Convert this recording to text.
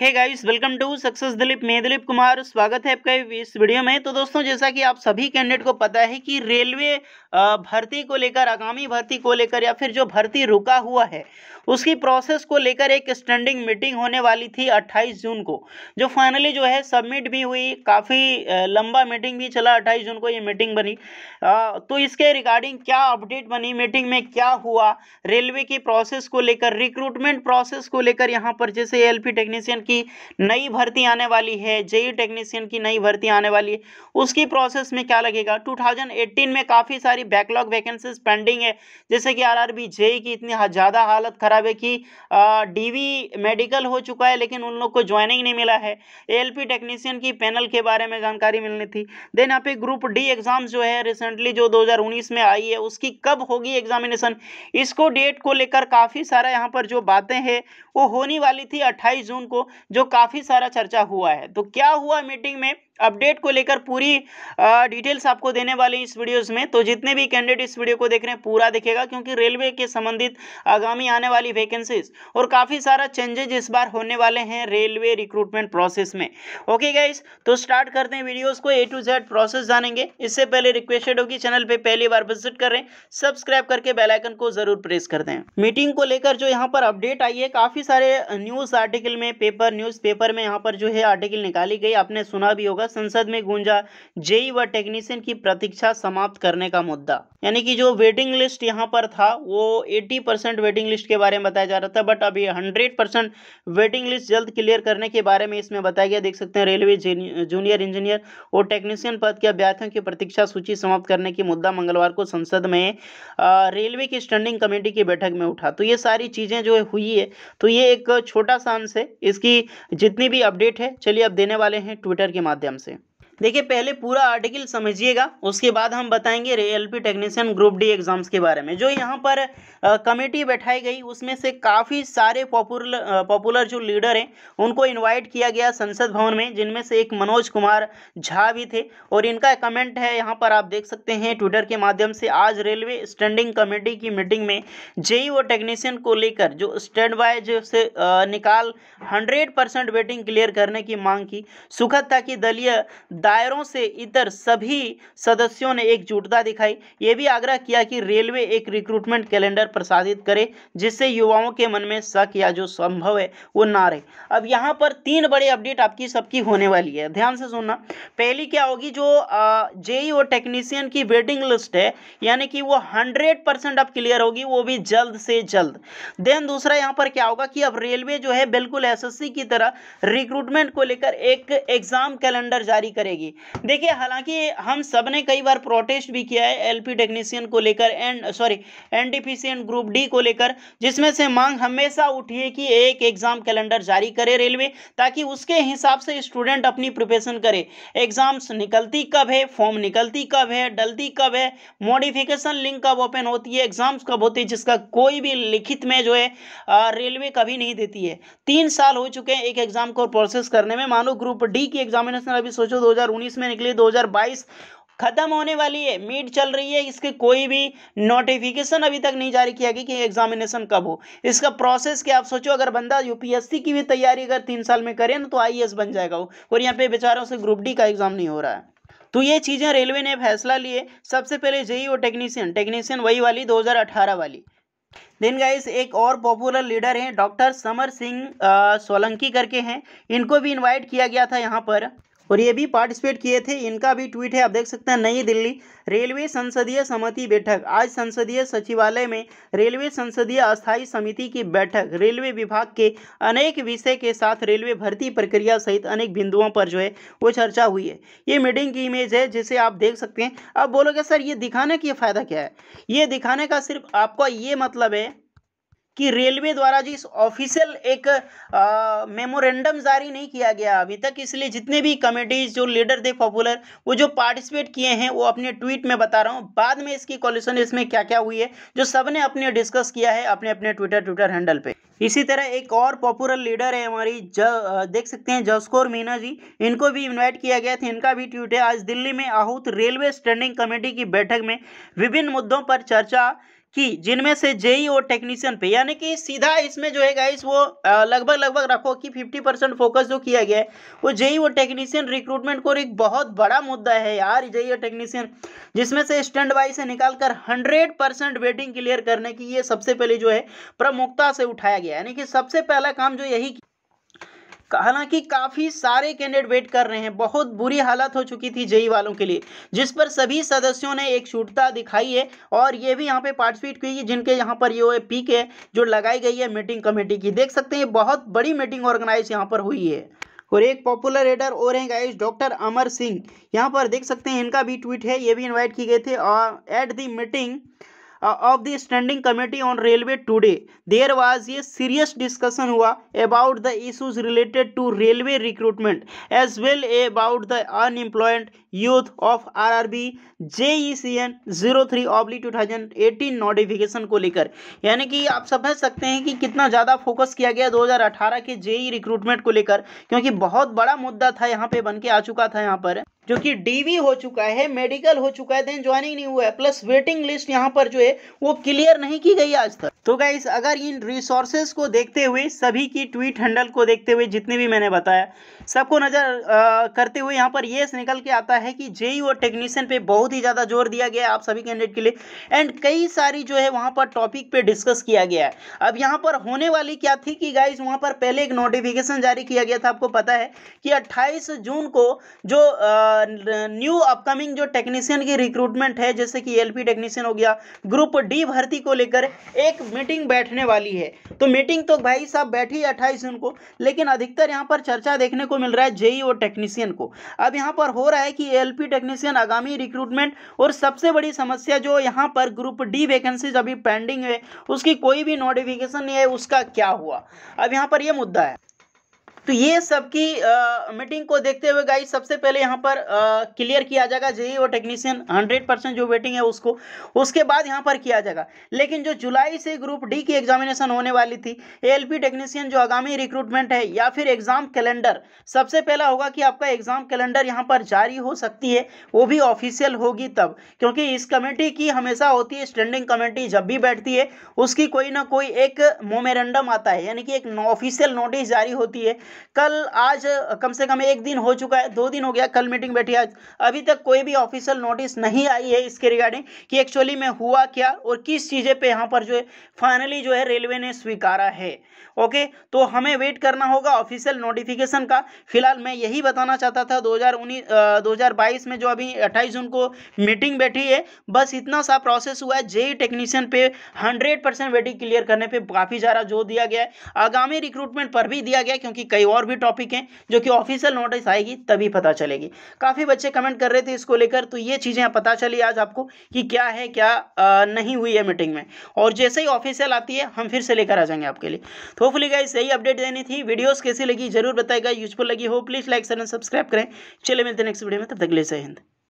hey guys welcome to success Dilip मैं दिलीप कुमार स्वागत है आपका इस वीडियो में तो दोस्तों जैसा कि आप सभी कैंडिडेट को पता है कि रेलवे भर्ती को लेकर आगामी भर्ती को लेकर या फिर जो भर्ती रुका हुआ है उसकी प्रोसेस को लेकर एक स्टैंडिंग मीटिंग होने वाली थी 28 जून को जो फाइनली जो है सबमिट भी हुई काफ़ी लंबा मीटिंग भी चला अट्ठाईस जून को ये मीटिंग बनी तो इसके रिगार्डिंग क्या अपडेट बनी मीटिंग में क्या हुआ रेलवे की प्रोसेस को लेकर रिक्रूटमेंट प्रोसेस को लेकर यहाँ पर जैसे एल टेक्नीशियन की नई भर्ती आने वाली है जेई टेक्नीशियन की नई भर्ती आने वाली है उसकी प्रोसेस में क्या लगेगा 2018 में काफ़ी सारी बैकलॉग वैकेंसीज पेंडिंग है जैसे कि आरआरबी जेई की इतनी ज़्यादा हालत ख़राब है कि डी मेडिकल हो चुका है लेकिन उन लोग को ज्वाइनिंग नहीं मिला है ए टेक्नीशियन की पैनल के बारे में जानकारी मिलनी थी देन यहाँ पे ग्रुप डी एग्ज़ाम जो है रिसेंटली जो दो में आई है उसकी कब होगी एग्जामिनेशन इसको डेट को लेकर काफ़ी सारा यहाँ पर जो बातें हैं वो होने वाली थी 28 जून को जो काफी सारा चर्चा हुआ है तो क्या हुआ मीटिंग में अपडेट को लेकर पूरी डिटेल्स आपको देने वाले इस वीडियोस में तो जितने भी कैंडिडेट इस वीडियो को देख रहे हैं पूरा देखेगा क्योंकि रेलवे के संबंधित आगामी आने वाली वैकेंसीज और काफ़ी सारा चेंजेज इस बार होने वाले हैं रेलवे रिक्रूटमेंट प्रोसेस में ओके गाइज तो स्टार्ट करते हैं वीडियोज़ को ए टू जेड प्रोसेस जानेंगे इससे पहले रिक्वेस्टेड होगी चैनल पर पहली बार विजिट करें सब्सक्राइब करके बेलाइकन को ज़रूर प्रेस कर दें मीटिंग को लेकर जो यहाँ पर अपडेट आई है काफ़ी सारे न्यूज़ आर्टिकल में पेपर न्यूज़ में यहाँ पर जो है आर्टिकल निकाली गई आपने सुना भी होगा होगा संसद में गूंजा जेई व टेक्नीशियन की प्रतीक्षा समाप्त करने का मुद्दा यानी कि जो वेटिंग लिस्ट यहाँ पर था वो 80 परसेंट वेटिंग लिस्ट के बारे में बताया जा रहा था बट अभी 100 परसेंट वेटिंग लिस्ट जल्द क्लियर करने के बारे में इसमें बताया गया देख सकते हैं रेलवे जूनियर इंजीनियर और टेक्नीशियन पद के अभ्यर्थियों की प्रतीक्षा सूची समाप्त करने की मुद्दा मंगलवार को संसद में रेलवे की स्टैंडिंग कमेटी की बैठक में उठा तो ये सारी चीज़ें जो हुई है तो ये एक छोटा सा अंश है इसकी जितनी भी अपडेट है चलिए अब देने वाले हैं ट्विटर के माध्यम से देखिए पहले पूरा आर्टिकल समझिएगा उसके बाद हम बताएंगे P technician group D exams के बारे में जो यहाँ पर कमेटी बैठाई गई उसमें से काफ़ी सारे पॉपुलर पॉपुलर जो लीडर हैं उनको इनवाइट किया गया संसद भवन में जिनमें से एक मनोज कुमार झा भी थे और इनका कमेंट है यहाँ पर आप देख सकते हैं ट्विटर के माध्यम से आज रेलवे स्टैंडिंग कमेटी की मीटिंग में जेई और टेक्नीशियन को लेकर जो स्टैंड बाइज से निकाल हंड्रेड परसेंट वेटिंग क्लियर करने की मांग की सुखद था कि दलीय दायरों से इतर सभी सदस्यों ने एकजुटता दिखाई ये भी आग्रह किया कि रेलवे एक रिक्रूटमेंट कैलेंडर प्रसारित करे जिससे युवाओं के मन में शक या जो संभव है वो ना रहे अब यहाँ पर तीन बड़े अपडेट आपकी सबकी होने वाली है ध्यान से सुनना पहली क्या होगी जो जेई और टेक्नीसियन की वेटिंग लिस्ट है यानी कि वो हंड्रेड परसेंट अब क्लियर होगी वो भी जल्द से जल्द देन दूसरा यहाँ पर क्या होगा कि अब रेलवे जो है बिल्कुल एस की तरह रिक्रूटमेंट को लेकर एक एग्जाम कैलेंडर जारी करेगी जाएगी देखिए हालांकि हम सब ने कई बार प्रोटेस्ट भी किया है एलपी टेक्नीशियन को लेकर एंड सॉरी एन डिफिशियन ग्रुप डी को लेकर जिसमें से मांग हमेशा उठी है कि एक एग्जाम कैलेंडर जारी करे रेलवे ताकि उसके हिसाब से स्टूडेंट अपनी प्रिपरेशन करे एग्जाम्स निकलती कब है फॉर्म निकलती कब है डलती कब है मॉडिफिकेशन लिंक कब ओपन होती है एग्जाम्स कब होती है जिसका कोई भी लिखित में जो है रेलवे कभी नहीं देती है तीन साल हो चुके हैं एक एग्जाम को प्रोसेस करने में मानो ग्रुप डी की एग्जामिनेशन अभी सोचो दो 2019 में निकली 2022 खत्म होने वाली है मीट चल रही है इसकी कोई भी नोटिफिकेशन अभी तक नहीं जारी किया गया कि एग्जामिनेशन कब हो इसका प्रोसेस क्या आप सोचो अगर बंदा यूपीएससी की भी तैयारी अगर तीन साल में करे ना तो आई e बन जाएगा वो और यहाँ पे बेचारों से ग्रुप डी का एग्जाम नहीं हो रहा है तो ये चीज़ें रेलवे ने फैसला लिए सबसे पहले जेई और टेक्नीशियन टेक्नीशियन वही वाली 2018 वाली देन गाइस एक और पॉपुलर लीडर हैं डॉक्टर समर सिंह सोलंकी करके हैं इनको भी इनवाइट किया गया था यहाँ पर और ये भी पार्टिसिपेट किए थे इनका भी ट्वीट है आप देख सकते हैं नई दिल्ली रेलवे संसदीय समिति बैठक आज संसदीय सचिवालय में रेलवे संसदीय अस्थायी समिति की बैठक रेलवे विभाग के अनेक विषय के साथ रेलवे भर्ती प्रक्रिया सहित अनेक बिंदुओं पर जो है वो चर्चा हुई है ये मीटिंग की इमेज है जिसे आप देख सकते हैं अब बोलोगे सर ये दिखाने का फ़ायदा क्या है ये दिखाने का सिर्फ आपका ये मतलब है कि रेलवे द्वारा जी ऑफिशियल एक मेमोरेंडम जारी नहीं किया गया अभी तक इसलिए जितने भी कमेटीज जो लीडर थे पॉपुलर वो जो पार्टिसिपेट किए हैं वो अपने ट्वीट में बता रहा हूँ बाद में इसकी कॉलिशन इसमें क्या क्या हुई है जो सब ने अपने डिस्कस किया है अपने अपने ट्विटर ट्विटर हैंडल पर इसी तरह एक और पॉपुलर लीडर है हमारी ज देख सकते हैं जसकोर मीना जी इनको भी इन्वाइट किया गया था इनका भी ट्वीट है आज दिल्ली में आहूत रेलवे स्टैंडिंग कमेटी की बैठक में विभिन्न मुद्दों पर चर्चा कि जिनमें से जेई और टेक्नीशियन पे यानी कि सीधा इसमें जो है गाइस वो लगभग लगभग रखो कि 50 परसेंट फोकस जो किया गया है वो जेई और टेक्नीशियन रिक्रूटमेंट को एक बहुत बड़ा मुद्दा है यार जेई और टेक्नीशियन जिसमें से स्टैंड बाई से निकालकर हंड्रेड परसेंट वेटिंग क्लियर करने की ये सबसे पहले जो है प्रमुखता से उठाया गया यानी कि सबसे पहला काम जो यही हालांकि काफ़ी सारे कैंडिडेट वेट कर रहे हैं बहुत बुरी हालत हो चुकी थी जेई वालों के लिए जिस पर सभी सदस्यों ने एक छूटता दिखाई है और ये भी यहाँ पे पार्टिसिपेट की जिनके यहाँ पर ये पीक है जो लगाई गई है मीटिंग कमेटी की देख सकते हैं बहुत बड़ी मीटिंग ऑर्गेनाइज यहाँ पर हुई है और एक पॉपुलर एडर और हैं गाइस डॉक्टर अमर सिंह यहाँ पर देख सकते हैं इनका भी ट्वीट है ये भी इनवाइट किए गए थे और at the meeting of the standing committee on railway today there was ये सीरियस डिस्कशन हुआ about the issues related to railway recruitment as well about the unemployed youth of R R B C N zero three oblique two thousand eighteen notification को लेकर यानी कि आप समझ सकते हैं कि कितना ज़्यादा फोकस किया गया दो हजार अठारह के जेई रिक्रूटमेंट e को लेकर क्योंकि बहुत बड़ा मुद्दा था यहाँ पे बन के आ चुका था यहाँ पर जो कि डीवी हो चुका है मेडिकल हो चुका है देन ज्वाइनिंग नहीं हुआ है प्लस वेटिंग लिस्ट यहाँ पर जो है वो क्लियर नहीं की गई आज तक तो गाइस अगर इन रिसोर्सेज को देखते हुए सभी की ट्वीट हैंडल को देखते हुए जितने भी मैंने बताया सबको नज़र करते हुए यहाँ पर ये निकल के आता है कि जेई और टेक्नीशियन पे बहुत ही ज़्यादा जोर दिया गया है आप सभी कैंडिडेट के लिए एंड कई सारी जो है वहाँ पर टॉपिक पे डिस्कस किया गया है अब यहाँ पर होने वाली क्या थी कि गाइज वहाँ पर पहले एक नोटिफिकेशन जारी किया गया था आपको पता है कि अट्ठाईस जून को जो आ, न्यू अपकमिंग जो टेक्नीशियन की रिक्रूटमेंट है जैसे कि एल टेक्नीशियन हो गया ग्रुप डी भर्ती को लेकर एक मीटिंग बैठने वाली है तो मीटिंग तो भाई साहब बैठी अट्ठाईस जून को लेकिन अधिकतर यहाँ पर चर्चा देखने को मिल रहा है जेई और टेक्नीशियन को अब यहाँ पर हो रहा है कि एल टेक्नीशियन आगामी रिक्रूटमेंट और सबसे बड़ी समस्या जो यहाँ पर ग्रुप डी वैकेंसीज अभी पेंडिंग है उसकी कोई भी नोटिफिकेशन नहीं है उसका क्या हुआ अब यहाँ पर यह मुद्दा है तो ये सबकी मीटिंग को देखते हुए गाइस सबसे पहले यहाँ पर क्लियर किया जाएगा जेई और टेक्नीशियन हंड्रेड परसेंट जो वेटिंग है उसको उसके बाद यहाँ पर किया जाएगा लेकिन जो जुलाई से ग्रुप डी की एग्जामिनेशन होने वाली थी एल टेक्नीशियन जो आगामी रिक्रूटमेंट है या फिर एग्जाम कैलेंडर सबसे पहला होगा कि आपका एग्जाम कैलेंडर यहाँ पर जारी हो सकती है वो भी ऑफिशियल होगी तब क्योंकि इस कमेटी की हमेशा होती है स्टैंडिंग कमेटी जब भी बैठती है उसकी कोई ना कोई एक मोमेरेंडम आता है यानी कि एक ऑफिशियल नोटिस जारी होती है कल आज कम से कम एक दिन हो चुका है दो दिन हो गया कल मीटिंग बैठी आज अभी तक कोई भी ऑफिशियल नोटिस नहीं आई है इसके रिगार्डिंग कि एक्चुअली में हुआ क्या और किस चीज़ें पे यहाँ पर जो है फाइनली जो है रेलवे ने स्वीकारा है ओके तो हमें वेट करना होगा ऑफिशियल नोटिफिकेशन का फिलहाल मैं यही बताना चाहता था दो हज़ार में जो अभी अट्ठाईस जून को मीटिंग बैठी है बस इतना सा प्रोसेस हुआ है जेई टेक्नीशियन पे हंड्रेड परसेंट वेटिंग क्लियर करने पे काफ़ी ज़्यादा जोर दिया गया है आगामी रिक्रूटमेंट पर भी दिया गया क्योंकि कई कई और भी टॉपिक हैं जो कि ऑफिशियल नोटिस आएगी तभी पता चलेगी काफ़ी बच्चे कमेंट कर रहे थे इसको लेकर तो ये चीज़ें पता चली आज आपको कि क्या है क्या नहीं हुई है मीटिंग में और जैसे ही ऑफिशियल आती है हम फिर से लेकर आ जाएंगे आपके लिए तो होपफुली गाइस यही अपडेट देनी थी वीडियोस कैसी लगी जरूर बताएगा यूजफुल लगी हो प्लीज़ लाइक सर सब्सक्राइब करें चले मिलते नेक्स्ट वीडियो में तब तक ले सही हिंद